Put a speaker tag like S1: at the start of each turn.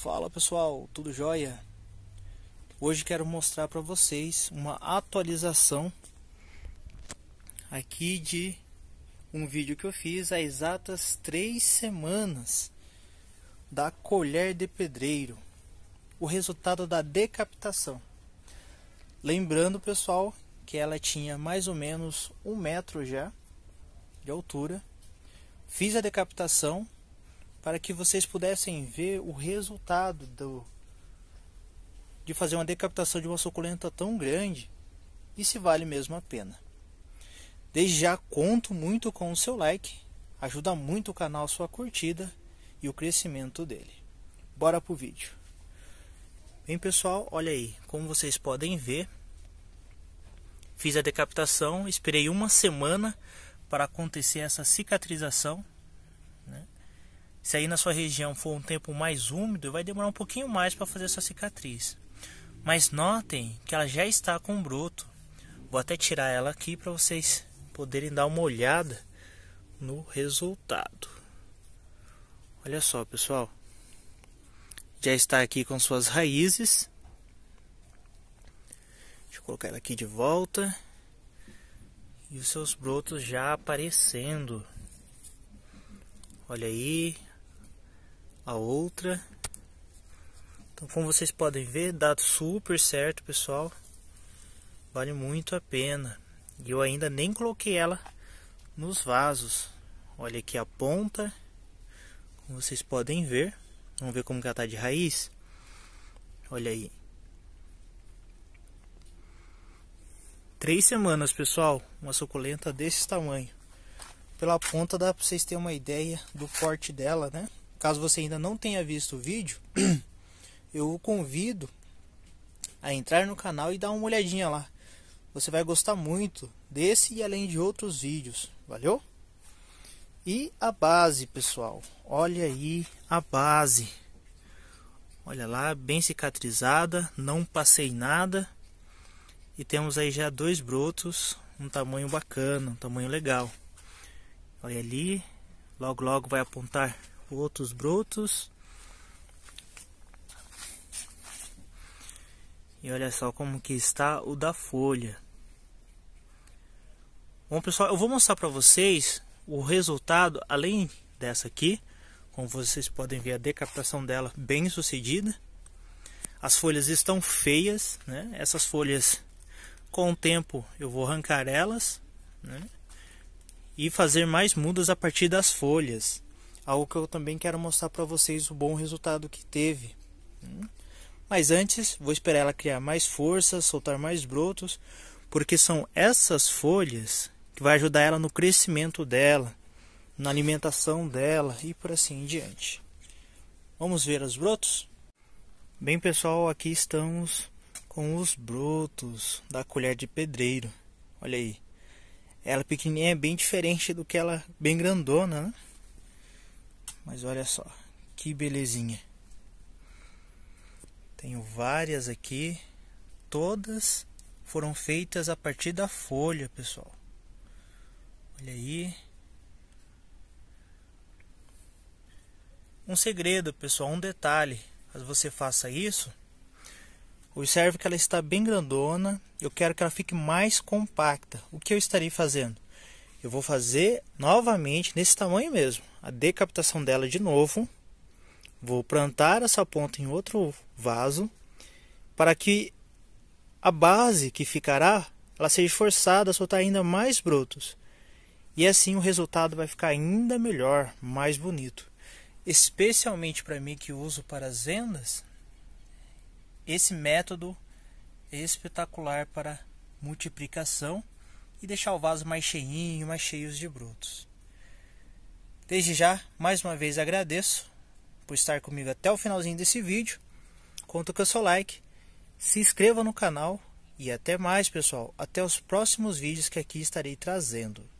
S1: Fala pessoal, tudo jóia? Hoje quero mostrar para vocês uma atualização aqui de um vídeo que eu fiz há exatas três semanas da colher de pedreiro, o resultado da decapitação. Lembrando pessoal que ela tinha mais ou menos um metro já de altura. Fiz a decapitação para que vocês pudessem ver o resultado do, de fazer uma decapitação de uma suculenta tão grande e se vale mesmo a pena. Desde já conto muito com o seu like, ajuda muito o canal sua curtida e o crescimento dele. Bora pro vídeo. Bem pessoal, olha aí, como vocês podem ver, fiz a decapitação, esperei uma semana para acontecer essa cicatrização se aí na sua região for um tempo mais úmido, vai demorar um pouquinho mais para fazer essa cicatriz. Mas notem que ela já está com broto. Vou até tirar ela aqui para vocês poderem dar uma olhada no resultado. Olha só, pessoal. Já está aqui com suas raízes. Deixa eu colocar ela aqui de volta. E os seus brotos já aparecendo. Olha aí, a outra. Então, como vocês podem ver, dá super certo, pessoal. Vale muito a pena. E eu ainda nem coloquei ela nos vasos. Olha aqui a ponta, como vocês podem ver. Vamos ver como que ela tá de raiz. Olha aí. Três semanas, pessoal, uma suculenta desse tamanho. Pela ponta dá para vocês terem uma ideia do porte dela, né? Caso você ainda não tenha visto o vídeo, eu o convido a entrar no canal e dar uma olhadinha lá. Você vai gostar muito desse e além de outros vídeos, valeu? E a base, pessoal. Olha aí a base. Olha lá, bem cicatrizada, não passei nada. E temos aí já dois brotos, um tamanho bacana, um tamanho legal. Olha ali, logo logo vai apontar outros brotos. E olha só como que está o da folha. Bom pessoal, eu vou mostrar para vocês o resultado, além dessa aqui, como vocês podem ver a decapitação dela bem sucedida. As folhas estão feias, né? Essas folhas, com o tempo, eu vou arrancar elas, né? E fazer mais mudas a partir das folhas algo que eu também quero mostrar para vocês o bom resultado que teve. Né? Mas antes, vou esperar ela criar mais força, soltar mais brotos, porque são essas folhas que vai ajudar ela no crescimento dela, na alimentação dela e por assim em diante. Vamos ver os brotos? Bem, pessoal, aqui estamos com os brotos da colher de pedreiro. Olha aí. Ela pequenininha é bem diferente do que ela bem grandona, né? Mas olha só, que belezinha. Tenho várias aqui, todas foram feitas a partir da folha, pessoal. Olha aí. Um segredo, pessoal, um detalhe. Caso você faça isso, observe que ela está bem grandona. Eu quero que ela fique mais compacta. O que eu estarei fazendo? eu vou fazer novamente nesse tamanho mesmo, a decapitação dela de novo. Vou plantar essa ponta em outro vaso para que a base que ficará, ela seja forçada a soltar ainda mais brotos. E assim o resultado vai ficar ainda melhor, mais bonito. Especialmente para mim que uso para as vendas, esse método é espetacular para multiplicação e deixar o vaso mais cheinho, mais cheio de brotos. Desde já, mais uma vez agradeço por estar comigo até o finalzinho desse vídeo. Conto com o seu like, se inscreva no canal e até mais, pessoal. Até os próximos vídeos que aqui estarei trazendo.